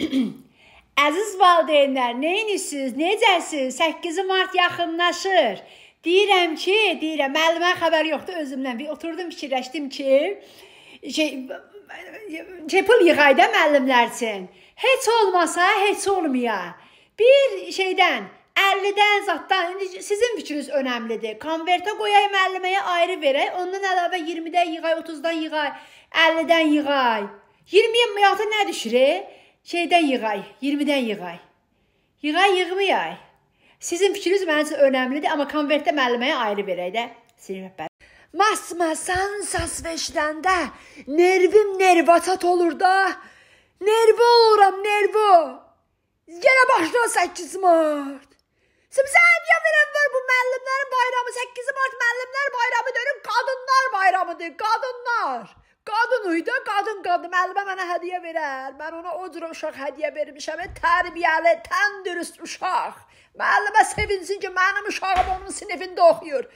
Əziz valideynlər, neyinirsiniz? Necəsiz? 8 mart yaxınlaşır. Deyirəm ki, deyirəm, müəllimə xəbər yoxdur özümdən. Bir oturdum fikirləşdim ki, şey şey pul yığayda müəllimlər üçün. Heç olmasa, heç olmaya. Bir şeydən 50-dən zaddan indi sizin fikriniz önəmlidir. Konvertə qoyay müəlliməyə ayrı verək, ondan əlavə 20-dən yığay, 30-dan yığay, 50-dən yığay. 20 manata nə düşür? E? şeydən yığay, 20-dən yığay. Yığay, yığmayay. Sizin fikriniz mənim üçün önəmlidir, amma konvertdə müəlliməyə ayrı verək də, sinif rəhbəri. Masmasan səsveşləndə nervim nervatat olur da. Nervo oluram, nervo. Yenə başla 8 mart. Sizə hədiyyə verən var bu müəllimlərin bayramı 8 mart müəllimlər bayramı dönüb qadınlar bayramıdır, qadınlar. Qadınıydı, qadın qadın müəllimə mənə hədiyyə verər. Mən ona o cür uşaq hədiyyə vermişəm, e, tərbiyəli, təndürüst uşaq. Müəllimə sevinsin ki, mənim uşağım onun sinifində oxuyur.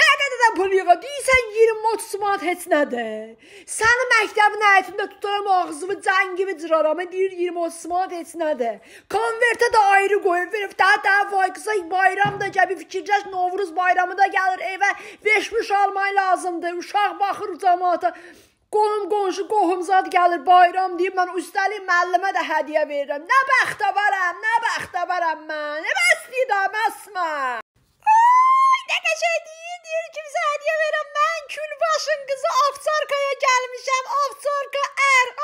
Nə qədər də pul yığır, deyirsən 20-30 manat heç nədir. Səni məktəbin həyətində tutaram ağzımı, cəngivi cıraram, e, deyir 20-30 manat heç nədir. Konvertə də ayrı qoyur, verib daha daha fayqısa bayram da gəbi fikirləş, Novruz bayramı da gəlir evə, veşmiş almaq lazımdır. Uşaq baxır cəmaata. Qonum qonşu qohumzad gəlir bayram deyir, mən üstəlik müəllimə də hədiyyə verirəm. Nə bəxtəvərəm, nə bəxtəvərəm mən. Nə bəstidəm əsmə. Ay, nə qəşəng deyir, deyir kimsə hədiyyə verəm. Mən külbaşın qızı Afsarkaya gəlmişəm. Afsarka ər,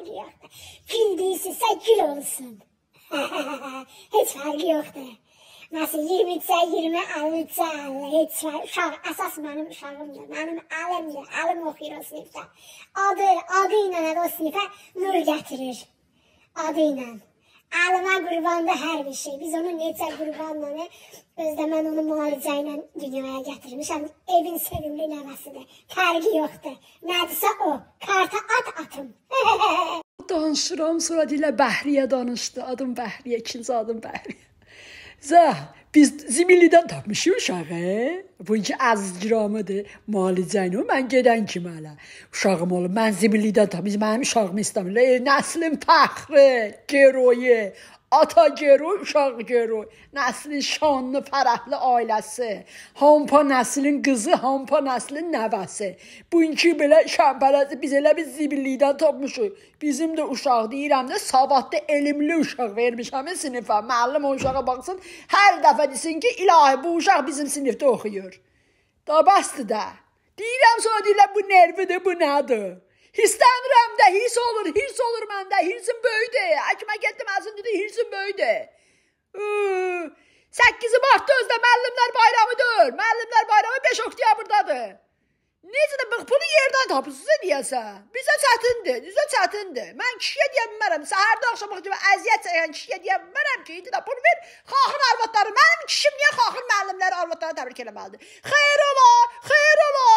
fərqi yoxdur. Fil deyilsinsə gül olsun. heç fərqi yoxdur. Məsələn, 23-ə 20, 53-ə 50, heç fərqi, uşaq, əsas mənim uşağımdır, mənim əlimdir, əlim oxuyur o sinifdə. Adı, adı ilə o sinifə nur gətirir. Adı ilə. Alıma qurbanda hər bir şey. Biz onu necə qurbanla, nə özdə mən onu müalicə ilə dünyaya gətirmişəm. Evin sevimli nəvəsidir. Fərqi yoxdur. Nədirsə o, karta at atım. Danışıram, sonra deyirlər Bəhriyə danışdı. Adım Bəhriyə, ikinci adım Bəhriyə. Zəh, biz milyon tapmışım uşağı. Bunki əzgiramıdır, müalicə ilə. Mən gedən kimi hələ uşağım olub. Mən zibillikdən tapmışam. Mənim uşağımı istəmirlər. nəslim fəxri, geroyi, ata geroy, uşaq geroy. Nəsli şanlı, fərəhli ailəsi. Hampa nəslin qızı, hampa nəslin nəvəsi. Bugünkü belə şəbələsi biz elə bir zibillikdən tapmışıq. Bizim də uşaq deyirəm də savadlı, elmli uşaq vermişəm sinifə. Müəllim o uşağa baxsın, hər dəfə desin ki, ilahi bu uşaq bizim sinifdə oxuyur. Da bəsdir də. Deyirəm sonra deyirlər bu nervidir, bu nədir? Hisslenirəm də, hiss olur, hiss olur məndə, hissim böyüdür. Həkimə getdim, əzim dedi, hissim böyüdür. 8 martda özdə müəllimlər bayramıdır. Müəllimlər bayramı 5 oktyabrdadır. Necə də bax bunu yerdən tapırsınız deyəsən. Bizə çətindir, bizə çətindir. Mən kişiyə deyə bilmərəm. Səhərdə axşama kimi əziyyət çəkən kişiyə deyə bilmərəm ki, indi də pul ver, xaxın arvadları. Mənim kişim niyə xaxın müəllimləri arvadlarına təbrik eləməlidir? Xeyr ola, xeyr ola.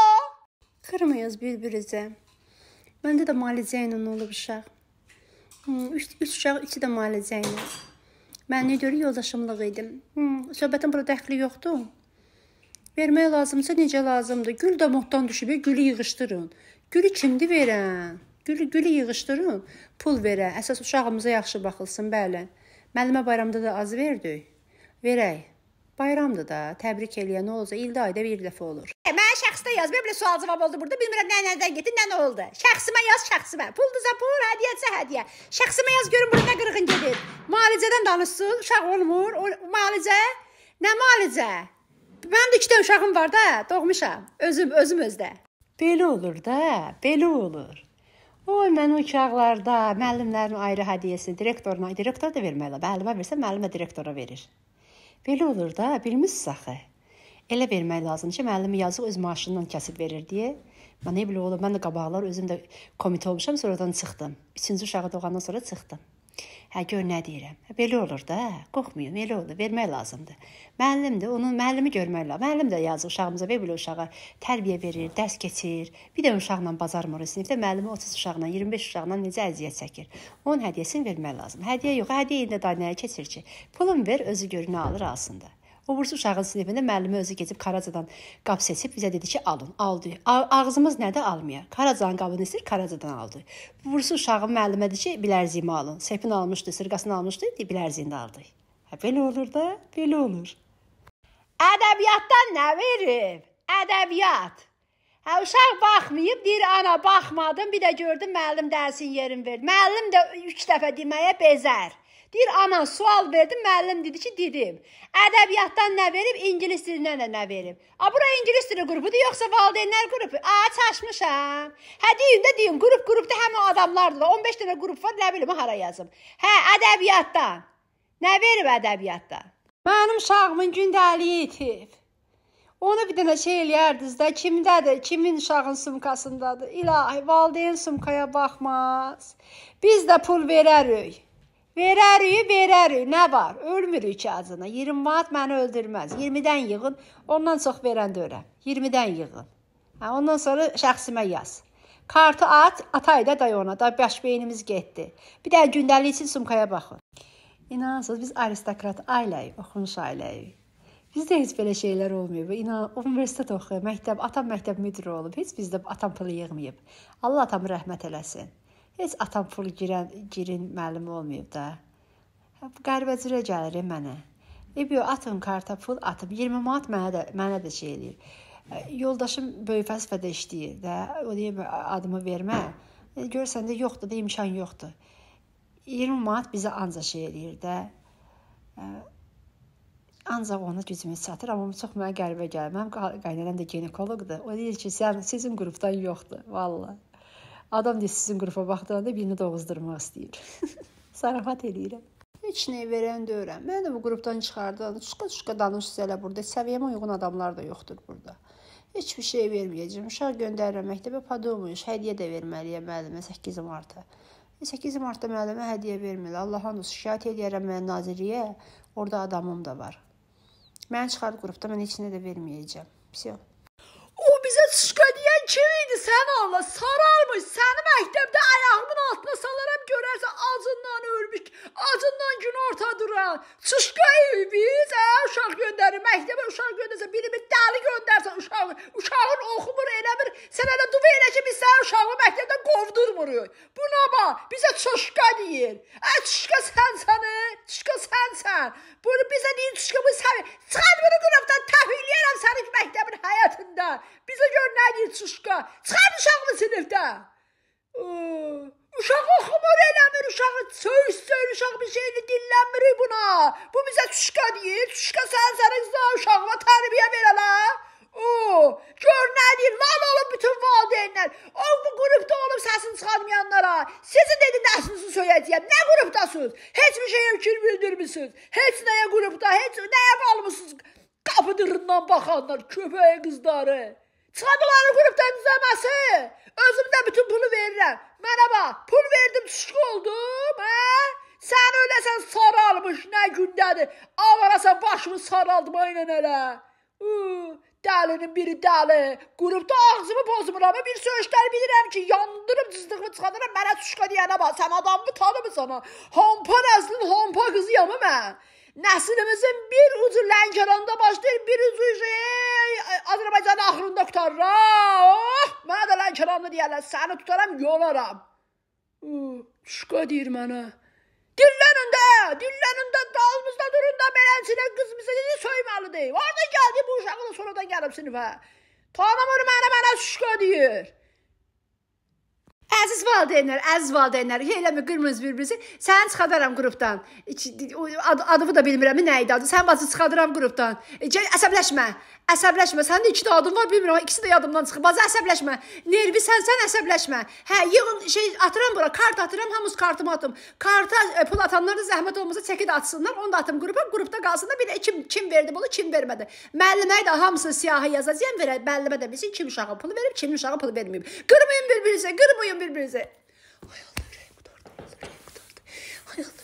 Kırmayız bir-birimizi. Məndə də müalicə ilə olub uşaq. 3 3 uşaq, ikisi də müalicə ilə. Mənə görə yoldaşımlıq idim. Hı, söhbətin burada dəxli yoxdur. Vermək lazımsa necə lazımdır? Gül də motdan düşüb, gülü yığışdırın. Gülü kimdir verən? Gülü gülü yığışdırın, pul verə. Əsas uşağımıza yaxşı baxılsın, bəli. Müəllimə bayramda da az verdik. Verək. Bayramdır da, təbrik eləyən nə olsa ildə ayda bir dəfə olur. E, mənə şəxsdə yaz, belə sual cavab oldu burada. Bilmirəm nə nədən getdi, nə nə oldu. Şəxsimə yaz, şəxsimə. Puldursa pul, hədiyyəsə hədiyyə. Şəxsimə yaz görüm burada nə qırğın gedir. Müalicədən danışsın, uşaq olmur. O, müalicə? Nə müalicə? Mən də iki dənə uşağım var da, doğmuşam. Özüm, özüm özdə. Belə olur da, belə olur. Oy, mən o uşaqlarda müəllimlərin ayrı hədiyyəsini direktoruna, direktor da verməli. Müəllimə versə, müəllimə direktora verir. Belə olur da, bilmirsiz axı. Elə vermək lazımdır ki, müəllim yazıq öz maaşından kəsib verir deyə. Mən nə bilim ola, mən də qabaqlar özüm də komitə olmuşam, sonradan çıxdım. 3-cü uşağı doğandan sonra çıxdım. Hə gör nə deyirəm. Belə olur da, qorxmayın, elə olur, vermək lazımdır. Müəllim də onun müəllimi görmək lazımdır. Müəllim də yazır uşağımıza, belə uşağa tərbiyə verir, dərs keçir. Bir də uşaqla bazarmır. Sinifdə müəllimi 30 uşaqla, 25 uşaqla necə əziyyət çəkir. Onun hədiyyəsini vermək lazımdır. Hədiyyə yox, hədiyyə də daha nəyə keçir ki? Pulun ver, özü görünə alır alsın da. O birisi uşağın sinifində müəllimi özü keçib Karacadan qab seçib bizə dedi ki, alın, aldı. Ağzımız nədə almaya? Karacanın qabını istir, Karacadan aldı. Bu birisi uşağın müəllimə dedi ki, bilərziyimi alın. Sepin almışdı, sırğasını almışdı, bilərziyini də aldı. Hə belə olur da, belə olur. Ədəbiyyatdan nə verib? Ədəbiyyat. Hə uşaq baxmayıb, deyir ana baxmadım, bir də gördüm müəllim dərsin yerin verdi. Müəllim də 3 dəfə deməyə bezər. Deyir, ana, sual verdim, müəllim dedi ki, dedim. Ədəbiyyatdan nə verib, ingilis dilindən də nə verib. A, bura ingilis dili qrupudur, yoxsa valideynlər qrupu? A, çaşmışam. Hə, deyin də deyin, qrup qrupda həm o adamlardır, 15 dənə qrup var, nə bilim, hara yazım. Hə, ədəbiyyatdan. Nə verib ədəbiyyatdan? Mənim uşağımın gündəliyi itib. Onu bir dənə şey eləyərdiniz də, kimdədir, kimin uşağın sumkasındadır? İlahi, valideyn sumkaya baxmaz. Biz də pul verərik. Verərik, verərik. Nə var? Ölmürük ki acına. 20 manat məni öldürməz. 20-dən yığın, ondan çox verən də öyrən. 20-dən yığın. Hə, ondan sonra şəxsimə yaz. Kartı at, atay da day ona. Da baş beynimiz getdi. Bir də gündəlik üçün sumkaya baxın. İnanırsınız, biz aristokrat ailəyik, oxumuş ailəyik. Bizdə heç belə şeylər olmayıb. İnan, universitet oxuyub, məktəb, atam məktəb müdiri olub. Heç bizdə atam pul yığmayıb. Allah atamı rəhmət eləsin. Heç atam pul girən, girin müəllim olmayıb da. Hə, qəribə cürə gəlir e mənə. İbiyo e, atın karta pul atıb 20 manat mənə də mənə də şey eləyir. E, yoldaşım böyük fəlsəfədə işləyir də. O deyir adımı vermə. Görsən də yoxdur da imkan yoxdur. 20 manat bizə anca şey eləyir də. Ancaq ona gücümüz çatır, amma çox mənə qəribə gəlir. Mənim qaynanam da ginekoloqdur. O deyir ki, sən sizin qrupdan yoxdur, vallah. Adam da sizin qrupa baxdığında birini doğuzdurmaq istəyir. Zarafat eləyirəm. Heç nəyi verən deyirəm. Mən də bu qrupdan çıxardım. Çıxqa-çıxqa danışsız elə burada. Səviyyəmə uyğun adamlar da yoxdur burada. Heç bir şey verməyəcəm. Uşaq göndərirəm məktəbə, padomuyuş, hədiyyə də verməliyəm müəllimə 8 marta. 8 e, martda müəllimə hədiyyə vermirlər. Allah hanı şikayət edirəm mən naziriyə. Orda adamım da var. Məni çıxardı qrupda, mən heç nə də verməyəcəm. Vəsio. Kim idi sən Allah? Sararmış. Səni məktəbdə ayağımın altına salaram görərsən acından ölmüş. Acından gün ortadıran. Çıxqa biz ə, uşaq göndərir. Məktəbə uşaq göndərsə birimiz dəli göndərsən uşağı. Uşağın oxumur elə bir. Sən elə duva elə ki biz sənin uşağını məktəbdən qovdurmuruq. Buna bax. Bizə çıxqa deyir. Ə e, çıxqa sənsən. Çıxqa sənsən. Bunu bizə deyir çıxqa bu sən. Çıxan bunu qıraqdan təhvil edirəm sənin məktəbin həyatı həyatında bizə gör nə deyir çuşka. Çıxar uşağını sinifdən. Uşaq oxumur eləmir, uşağı söyüş-söyür, uşaq bir şeyini dinlənmir buna. Bu bizə çuşka deyir, çuşka sən sənin uşağına tərbiyə verələ. O, gör nə deyir, lal olub bütün valideynlər. O, bu qrupda olub səsini çıxarmayanlara. Sizin dedi nəsinizi söyləyəcəyəm. Nə qrupdasınız? Heç bir şeyə fikir bildirmisiniz. Heç nəyə qrupda, heç nəyə qalmısınız. Qapı dırından baxanlar, köpəyi qızları. Çıxadıları qurub təmizləməsi. Özüm də bütün pulu verirəm. Mənə bax, pul verdim, çıxıq oldum, hə? Sən öləsən saralmış, nə gündədir. Avarasan başımı saraldma ilə elə. Dəlinin biri dəli. Qurub da ağzımı pozmuram. Bir söyüşlər bilirəm ki, yandırıb cızdığımı çıxadıram. Mənə tuşqa deyənə bax, sən adamı tanımısan ha. Hampa nəslin hampa qızıyam mən. Nəslimizin bir ucu Lənkəranda başlayır, birinci üzrə Azərbaycanın axırında qutarır. Oh, mənə də Lənkəranlı deyərlər, səni tutaram, yonaram. Uh, şuqa deyir mənə. Dillənin də, dillənin də, dalımızda durun da, belənsinə qızımızı dedi, söyməlidir. Orada gəldi, bu uşaqla sonradan gəlib sinifə. Tanımır mənə, mənə şuqa deyir. Əziz valideynlər, əziz valideynlər, eləmi qırmızı bir-birisi. Səni çıxadaram qrupdan. Ad, adını da bilmirəm, nə idi adı. Sən bacı çıxadaram qrupdan. Gəl əsəbləşmə. Əsəbləşmə. Sənin iki də adın var, bilmirəm. İkisi də yadımdan çıxıb. Bacı əsəbləşmə. Nervi sənsən, əsəbləşmə. Hə, yığın şey atıram bura, kart atıram, hamımız kartımı atım. Karta pul atanlar da zəhmət olmasa çəki də atsınlar, onu da atım qrupa. Qrupda qalsın da bir kim kim verdi bunu, kim vermədi. Müəllimə də hamısını siyahı yazacağam verə. Müəllimə də bilsin kim uşağa pul verib, kim uşağa pul verməyib. Qırmayın bir-birinizi, qırmayın b i b i r i i z e Hay a l e d ö n k d ö Hay Allah.